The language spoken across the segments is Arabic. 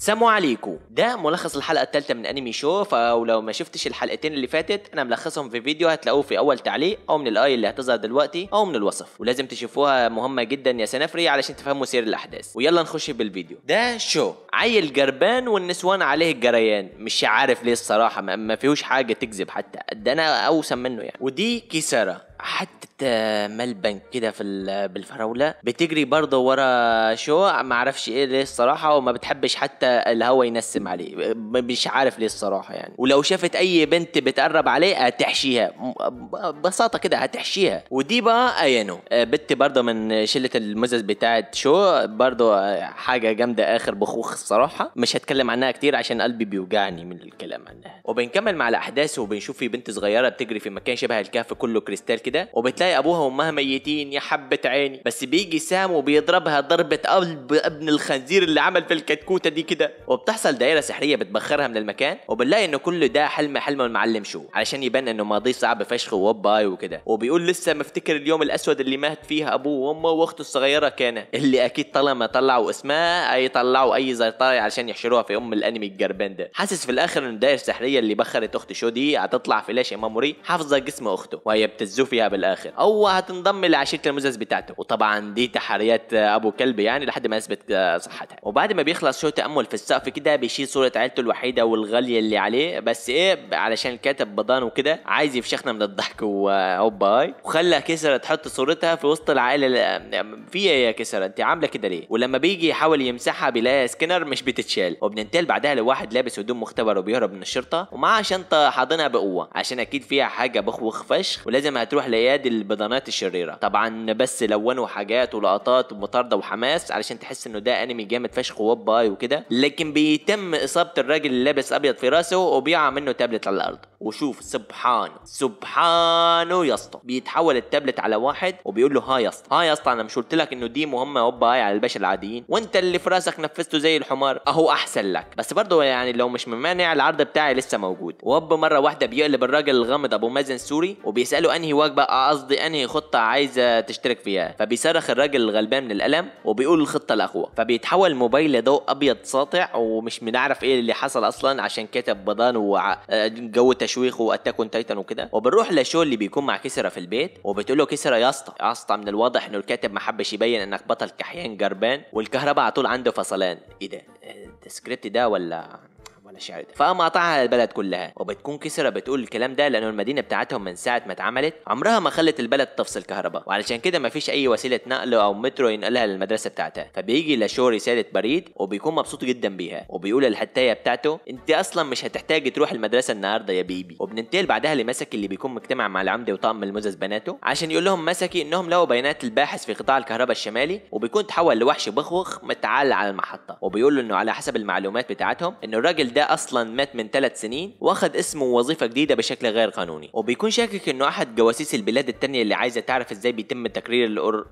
سلام عليكم ده ملخص الحلقه الثالثه من انمي شو فلو ما شفتش الحلقتين اللي فاتت انا ملخصهم في فيديو هتلاقوه في اول تعليق او من الاي اللي هتظهر دلوقتي او من الوصف ولازم تشوفوها مهمه جدا يا سنافري علشان تفهموا سير الاحداث ويلا نخش بالفيديو ده شو عيل جربان والنسوان عليه الجريان مش عارف ليه الصراحه ما فيهوش حاجه تكذب حتى ده انا اوسم منه يعني ودي كيساره حتى ملبن كده في بالفراوله بتجري برضه ورا شو ما اعرفش ايه ليه الصراحه وما بتحبش حتى الهوا ينسم عليه مش عارف ليه الصراحه يعني ولو شافت اي بنت بتقرب عليه هتحشيها ببساطه كده هتحشيها ودي بقى ايانو آه، بنت برضه من شله المزز بتاعه شو برضه آه، حاجه جامده اخر بخوخ الصراحه مش هتكلم عنها كتير عشان قلبي بيوجعني من الكلام عنها وبنكمل مع الاحداث وبنشوف في بنت صغيره بتجري في مكان شبه الكهف كله كريستال كده وبتلاقي ابوها وامها ميتين يا حبه عيني بس بيجي سام وبيضربها ضربه قلب ابن الخنزير اللي عمل في الكتكوته دي كده وبتحصل دائره سحريه بتبخرها من المكان وبنلاقي ان كل ده حلم حلم المعلم شو علشان يبان انه ماضيه صعب فشخ ووباي وكده وبيقول لسه مفتكر اليوم الاسود اللي مات فيه ابوه وامه واخته الصغيره كان اللي اكيد طالما طلعوا اسماء اي طلعوا اي زيطاية عشان يحشروها في ام الانمي الجربان ده حاسس في الاخر ان الدائره السحريه اللي بخرت اخت شو دي هتطلع في لاش اماموري حافظه جسم اخته وهي بتزوفي فيها بالاخر او هتنضم لعشيره المزز بتاعته وطبعا دي تحريات ابو كلب يعني لحد ما يثبت آه، صحتها وبعد ما بيخلص شو تامل في السقف كده بيشيل صوره عيلته الوحيده والغاليه اللي عليه بس ايه علشان الكاتب بضان وكده عايز يفشخنا من الضحك وهوباي وخلى كسرة تحط صورتها في وسط العائله في ايه يا كسرة انت عامله كده ليه ولما بيجي يحاول يمسحها بيلاقي سكينر مش بتتشال وبننتقل بعدها لواحد لابس هدوم مختبر وبيهرب من الشرطه ومعاه شنطه حاضنها بقوه عشان اكيد فيها حاجه بخوخ فشخ ولازم هتروح ليادي البدانات الشريره طبعا بس لونوا حاجات ولقطات ومطارده وحماس علشان تحس انه ده انمي جامد فشخ وباي وكده لكن بيتم اصابه الراجل اللي لابس ابيض في راسه وبيقع منه تابلت على الارض وشوف سبحانه سبحانه يا اسطى بيتحول التابلت على واحد وبيقول له ها يا اسطى ها يا اسطى انا مش قلت لك انه دي مهمه هوبا هاي على البشر العاديين وانت اللي في راسك نفذته زي الحمار اهو احسن لك بس برضه يعني لو مش ممانع العرض بتاعي لسه موجود وهوبا مره واحده بيقلب الراجل الغامض ابو مازن سوري وبيساله انهي وجبه آه، قصدي انهي خطه عايزه تشترك فيها فبيصرخ الراجل الغلبان من الالم وبيقول الخطه الاقوى فبيتحول الموبايل لضوء ابيض ساطع ومش بنعرف ايه اللي حصل اصلا عشان كاتب بضان وجو آه، تشويق واتاك تايتن وكده وبنروح لشو اللي بيكون مع كسرة في البيت وبتقول له كسرة يا اسطى يا اسطى من الواضح انه الكاتب ما حبش يبين انك بطل كحيان جربان والكهرباء على طول عنده فصلان ايه ده إيه، السكريبت ده ولا ولا ده فقام قطعها على البلد كلها وبتكون كسرة بتقول الكلام ده لأنه المدينة بتاعتهم من ساعة ما اتعملت عمرها ما خلت البلد تفصل كهرباء وعلشان كده ما فيش أي وسيلة نقل أو مترو ينقلها للمدرسة بتاعتها فبيجي لاشو رسالة بريد وبيكون مبسوط جدا بيها وبيقول للحتاية بتاعته أنت أصلا مش هتحتاج تروح المدرسة النهاردة يا بيبي وبننتقل بعدها لمسكي اللي بيكون مجتمع مع العمدة وطقم المزز بناته عشان يقول لهم مسكي إنهم لقوا بيانات الباحث في قطاع الكهرباء الشمالي وبيكون تحول لوحش بخوخ متعال على المحطة وبيقول له إنه على حسب المعلومات بتاعتهم إن الراجل ده اصلا مات من ثلاث سنين واخد اسمه ووظيفه جديده بشكل غير قانوني وبيكون شاكك انه احد جواسيس البلاد التانية اللي عايزه تعرف ازاي بيتم تكرير الاور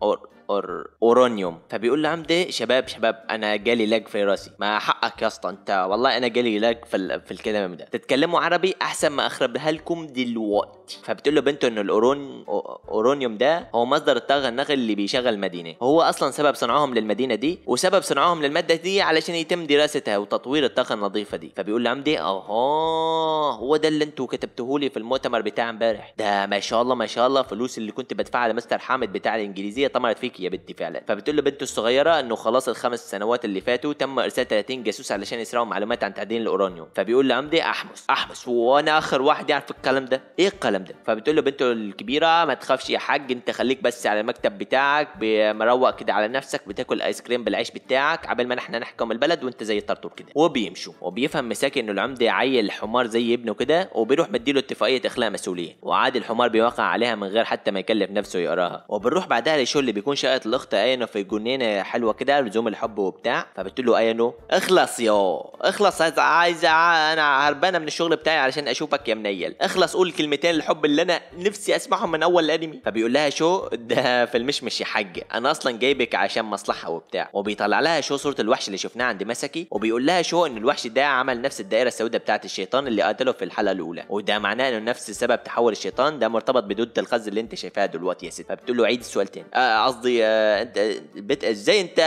اور اورونيوم فبيقول له عمدي شباب شباب انا جالي لاج في راسي ما حقك يا اسطى انت والله انا جالي لاج في, في الكلام ده تتكلموا عربي احسن ما اخربها لكم دلوقتي فبتقول له بنته ان الاورون اورونيوم ده هو مصدر الطاقه النقل اللي بيشغل المدينه هو اصلا سبب صنعهم للمدينه دي وسبب صنعهم للماده دي علشان يتم دراستها وتطوير الطاقه النظيفه دي فبيقول لعمدي عمدي اها هو ده اللي انتوا كتبتوه لي في المؤتمر بتاع امبارح ده ما شاء الله ما شاء الله فلوس اللي كنت بدفعها لمستر حامد بتاع الانجليزيه طمرت فيك لك يا بنتي فعلا فبتقول له بنته الصغيره انه خلاص الخمس سنوات اللي فاتوا تم ارسال 30 جاسوس علشان يسرقوا معلومات عن تعدين الاورانيوم فبيقول لعمدي احمس احمس وانا اخر واحد يعرف الكلام ده ايه الكلام ده فبتقول له بنته الكبيره ما تخافش يا حاج انت خليك بس على المكتب بتاعك مروق كده على نفسك بتاكل ايس كريم بالعيش بتاعك قبل ما احنا نحكم البلد وانت زي الطرطور كده وبيمشوا وبيفهم مساكي انه العمدي عيل حمار زي ابنه كده وبيروح مديله اتفاقيه اخلاء مسؤوليه وعاد الحمار بيوقع عليها من غير حتى ما يكلف نفسه يقراها وبنروح بعدها للشغل اللي بيكون انشأت الأخت اينو في جنينة حلوة كده لزوم الحب وبتاع فبتقول له اينو اخلص يا اخلص عايز, عايز أنا هربانة من الشغل بتاعي علشان أشوفك يا منيل اخلص قول كلمتين الحب اللي أنا نفسي أسمعهم من أول الأنمي فبيقول لها شو ده في المشمش يا حاج أنا أصلا جايبك عشان مصلحة وبتاع وبيطلع لها شو صورة الوحش اللي شفناه عند مسكي وبيقول لها شو إن الوحش ده عمل نفس الدائرة السوداء بتاعة الشيطان اللي قتله في الحلقة الأولى وده معناه إنه نفس سبب تحول الشيطان ده مرتبط بدود الخز اللي أنت شايفاها دلوقتي يا ست فبتقول له عيد السؤال تاني آه، قصدي آه، انت بت... ازاي انت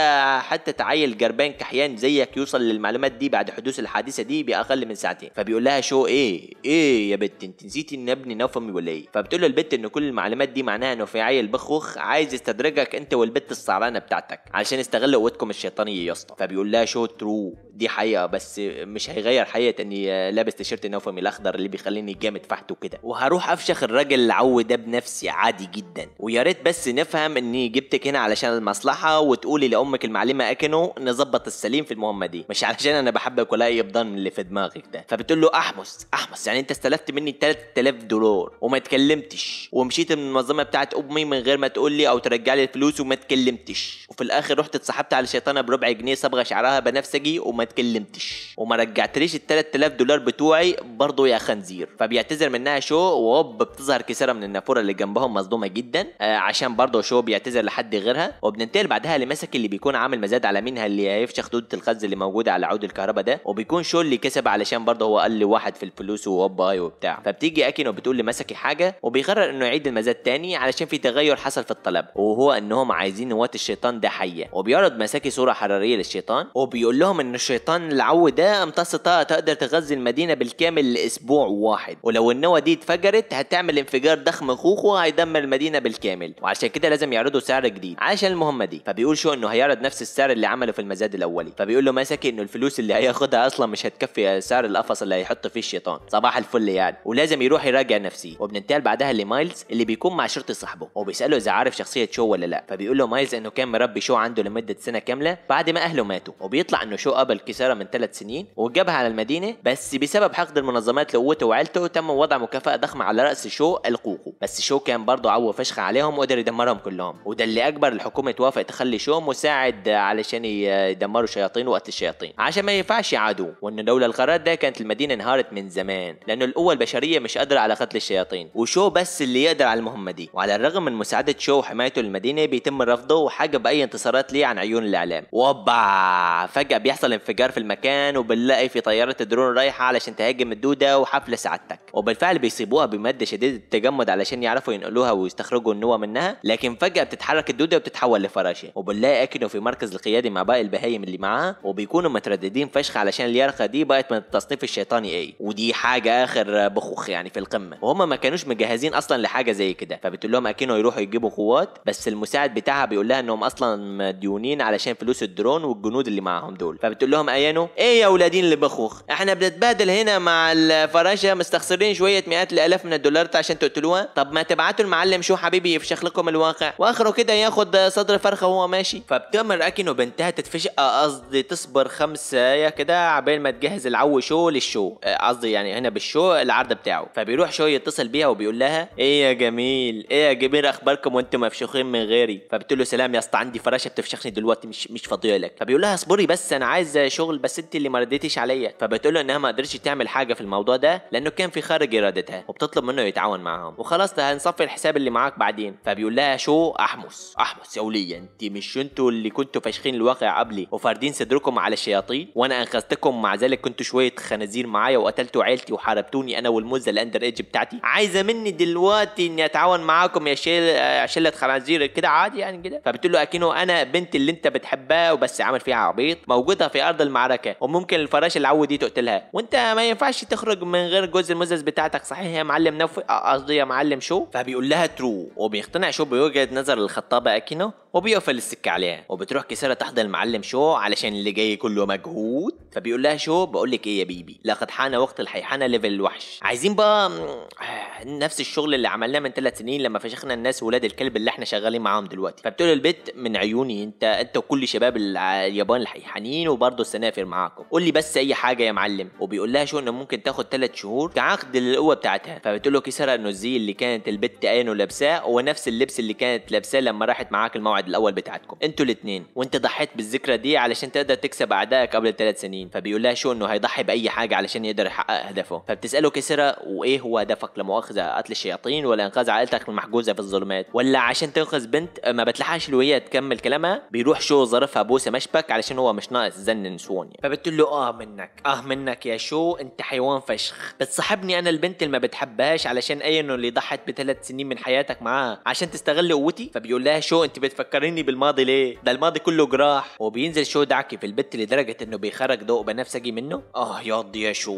حتى تعيل جربان كحيان زيك يوصل للمعلومات دي بعد حدوث الحادثه دي باقل من ساعتين فبيقول لها شو ايه ايه يا بت انت نسيتي ان ابني نوفمي ولا ايه فبتقول له البت ان كل المعلومات دي معناها انه في عيل بخوخ عايز يستدرجك انت والبت الصعرانه بتاعتك علشان يستغل قوتكم الشيطانيه يا اسطى فبيقول لها شو ترو دي حقيقه بس مش هيغير حقيقه اني لابس تيشيرت نوفمي الاخضر اللي بيخليني جامد فحت وكده وهروح افشخ الراجل العو ده بنفسي عادي جدا ويا ريت بس نفهم اني جبت اختك هنا علشان المصلحه وتقولي لامك المعلمه اكنو نظبط السليم في المهمه دي مش علشان انا بحبك ولا اي ابضان اللي في دماغك ده فبتقول له احمس احمس يعني انت استلفت مني 3000 دولار وما اتكلمتش ومشيت من المنظمه بتاعت امي من غير ما تقول لي او ترجع لي الفلوس وما اتكلمتش وفي الاخر رحت اتصاحبت على شيطانه بربع جنيه صبغه شعرها بنفسجي وما اتكلمتش وما رجعتليش ال 3000 دولار بتوعي برضه يا خنزير فبيعتذر منها شو وهوب بتظهر كسره من النافوره اللي جنبهم مصدومه جدا آه عشان برضه شو بيعتذر لحد حد غيرها وبننتقل بعدها لمسك اللي بيكون عامل مزاد على مين اللي هيفشخ دودة الخز اللي موجودة على عود الكهرباء ده وبيكون شو اللي كسب علشان برضه هو قال لي واحد في الفلوس ووباي وبتاع فبتيجي اكن وبتقول لمسكي حاجة وبيقرر انه يعيد المزاد تاني علشان في تغير حصل في الطلب وهو انهم عايزين نواة الشيطان ده حية وبيعرض مساكي صورة حرارية للشيطان وبيقول لهم ان الشيطان العو ده امتص طاقة تقدر تغذي المدينة بالكامل لاسبوع واحد ولو النواه دي اتفجرت هتعمل انفجار ضخم خوخو هيدمر المدينة بالكامل وعشان كده لازم يعرضوا سعر جديد عشان المهمه دي فبيقول شو انه هيعرض نفس السعر اللي عمله في المزاد الاولي فبيقول له ماسك انه الفلوس اللي هياخدها اصلا مش هتكفي سعر القفص اللي هيحط فيه الشيطان صباح الفل يعني ولازم يروح يراجع نفسيه وبننتقل بعدها لمايلز اللي بيكون مع شرطي صاحبه وبيساله اذا عارف شخصيه شو ولا لا فبيقول له مايلز انه كان مربي شو عنده لمده سنه كامله بعد ما اهله ماتوا وبيطلع انه شو قبل كساره من ثلاث سنين وجابها على المدينه بس بسبب حقد المنظمات لقوته وعيلته تم وضع مكافاه ضخمه على راس شو القوقو بس شو كان برضه عو فشخ عليهم وقدر يدمرهم كلهم وده اللي اللي اجبر الحكومه توافق تخلي شو مساعد علشان يدمروا شياطين وقت الشياطين عشان ما ينفعش يعادوه وان لولا القرار ده كانت المدينه انهارت من زمان لانه القوه البشريه مش قادره على قتل الشياطين وشو بس اللي يقدر على المهمه دي وعلى الرغم من مساعده شو وحمايته للمدينه بيتم رفضه وحاجة اي انتصارات ليه عن عيون الاعلام وبا فجاه بيحصل انفجار في المكان وبنلاقي في طياره درون رايحه علشان تهاجم الدوده وحفله سعادتك وبالفعل بيصيبوها بماده شديده التجمد علشان يعرفوا ينقلوها ويستخرجوا النوى منها لكن فجاه بتتحرك الدودة وبتتحول لفراشة وبنلاقي اكنه في مركز القياده مع باقي البهايم اللي معاها وبيكونوا مترددين فشخ علشان اليرقة دي بقت من التصنيف الشيطاني اي ودي حاجة آخر بخوخ يعني في القمة وهم ما كانوش مجهزين أصلا لحاجة زي كده فبتقول لهم اكنه يروحوا يجيبوا قوات بس المساعد بتاعها بيقول لها إنهم أصلا مديونين علشان فلوس الدرون والجنود اللي معاهم دول فبتقول لهم أيانو إيه يا ولادين اللي بخوخ احنا بنتبادل هنا مع الفراشة مستخسرين شوية مئات الآلاف من الدولارات عشان تقتلوها طب ما تبعتوا المعلم شو حبيبي يفشخ لكم الواقع واخره كده ياخد صدر فرخه وهو ماشي فبتأمر اكن وبنتها تتفشق آه، قصدي تصبر خمس يا كده عبال ما تجهز العو شو للشو آه، قصدي يعني هنا بالشو العرض بتاعه فبيروح شو يتصل بيها وبيقول لها ايه يا جميل ايه يا جميل اخباركم وانتم مفشوخين من غيري فبتقول له سلام يا اسطى عندي فراشه بتفشخني دلوقتي مش مش فاضيه لك فبيقول لها اصبري بس انا عايز شغل بس انت اللي ما رديتيش عليا فبتقول له انها ما قدرتش تعمل حاجه في الموضوع ده لانه كان في خارج ارادتها وبتطلب منه يتعاون معاهم وخلاص هنصفي الحساب اللي معاك بعدين فبيقول لها شو احمس احمد سوليا انت مش انتوا اللي كنتوا فاشخين الواقع قبلي وفاردين صدركم على الشياطين وانا انقذتكم مع ذلك كنتوا شويه خنازير معايا وقتلتوا عيلتي وحاربتوني انا والمزه الاندر ايج بتاعتي عايزه مني دلوقتي اني اتعاون معاكم يا شيل آه، شله خنازير كده عادي يعني كده فبتقول له اكينو انا بنت اللي انت بتحبها وبس عامل فيها عبيط موجوده في ارض المعركه وممكن الفراشه العو دي تقتلها وانت ما ينفعش تخرج من غير جوز المزز بتاعتك صحيح يا معلم نوفي قصدي يا معلم شو فبيقول لها ترو وبيقتنع شو بوجهه نظر الخطاب अब एक्किनो وبيقفل السكة عليها وبتروح كسرة تحضن المعلم شو علشان اللي جاي كله مجهود فبيقول لها شو بقول لك ايه يا بيبي لقد حان وقت الحيحانة ليفل الوحش عايزين بقى آه، نفس الشغل اللي عملناه من ثلاث سنين لما فشخنا الناس ولاد الكلب اللي احنا شغالين معاهم دلوقتي فبتقول البت من عيوني انت انت وكل شباب آه، اليابان الحيحانين وبرضه السنافر معاكم قول لي بس اي حاجه يا معلم وبيقول لها شو انه ممكن تاخد ثلاث شهور كعقد للقوه بتاعتها فبتقول له كسرة انه الزي اللي كانت البت قانه لابساه هو نفس اللبس اللي كانت لابساه لما راحت معاك الموعد الموعد الاول بتاعتكم انتوا الاثنين وانت ضحيت بالذكرى دي علشان تقدر تكسب اعدائك قبل ثلاث سنين فبيقول لها شو انه هيضحي باي حاجه علشان يقدر يحقق هدفه فبتساله كسرى وايه هو هدفك لمؤاخذه قتل الشياطين ولا انقاذ عائلتك المحجوزه في الظلمات ولا عشان تنقذ بنت ما بتلحقش الوية تكمل كلامها بيروح شو ظرفها بوسه مشبك علشان هو مش ناقص زن نسوان يعني. فبتقول له اه منك اه منك يا شو انت حيوان فشخ بتصاحبني انا البنت اللي ما بتحبهاش علشان اي انه اللي ضحت بثلاث سنين من حياتك معاها عشان تستغل قوتي فبيقول لها شو انت بتفكر بتفكرني بالماضي ليه ده الماضي كله جراح وبينزل شو دعكي في البت لدرجه انه بيخرج ضوء بنفسجي منه اه يا يا شو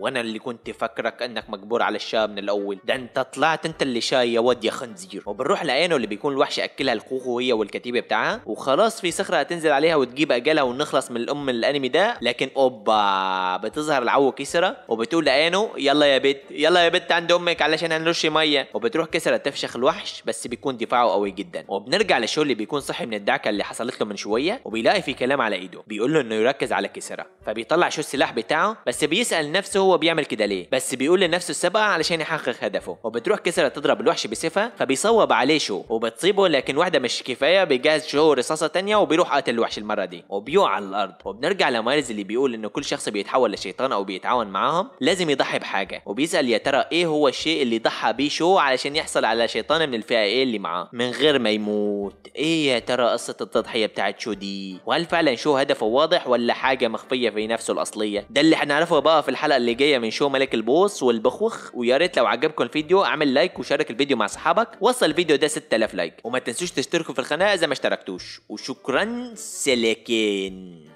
وانا اللي كنت فكرك انك مجبور على الشاي من الاول ده انت طلعت انت اللي شاي يا واد يا خنزير وبنروح لعينه اللي بيكون الوحش اكلها الخوخو هي والكتيبه بتاعها وخلاص في صخره هتنزل عليها وتجيب اجلها ونخلص من الام الانمي ده لكن اوبا بتظهر العو كسرة وبتقول لعينه يلا يا بت يلا يا بت عند امك علشان هنرش ميه وبتروح كسرة تفشخ الوحش بس بيكون دفاعه قوي جدا وبنرجع لشو اللي بيكون صحي من الدعكه اللي حصلت له من شويه وبيلاقي في كلام على ايده بيقول له انه يركز على كسرة فبيطلع شو السلاح بتاعه بس بيسال نفسه هو بيعمل كده ليه بس بيقول لنفسه السبقه علشان يحقق هدفه وبتروح كسره تضرب الوحش بسيفها فبيصوب عليه شو وبتصيبه لكن واحده مش كفايه بيجهز شو رصاصه تانية وبيروح قاتل الوحش المره دي وبيقع على الارض وبنرجع لمايلز اللي بيقول انه كل شخص بيتحول لشيطان او بيتعاون معاهم لازم يضحي بحاجه وبيسال يا ترى ايه هو الشيء اللي ضحى بيه شو علشان يحصل على شيطان من الفئه ايه اللي معاه من غير ما يموت ايه يا ترى قصة التضحية بتاعت شو دي؟ وهل فعلا شو هدفه واضح ولا حاجة مخفية في نفسه الأصلية؟ ده اللي هنعرفه بقى في الحلقة اللي جاية من شو ملك البوس والبخوخ ويا ريت لو عجبكم الفيديو اعمل لايك وشارك الفيديو مع اصحابك وصل الفيديو ده 6000 لايك وما تنسوش تشتركوا في القناة إذا ما اشتركتوش وشكرا سلكين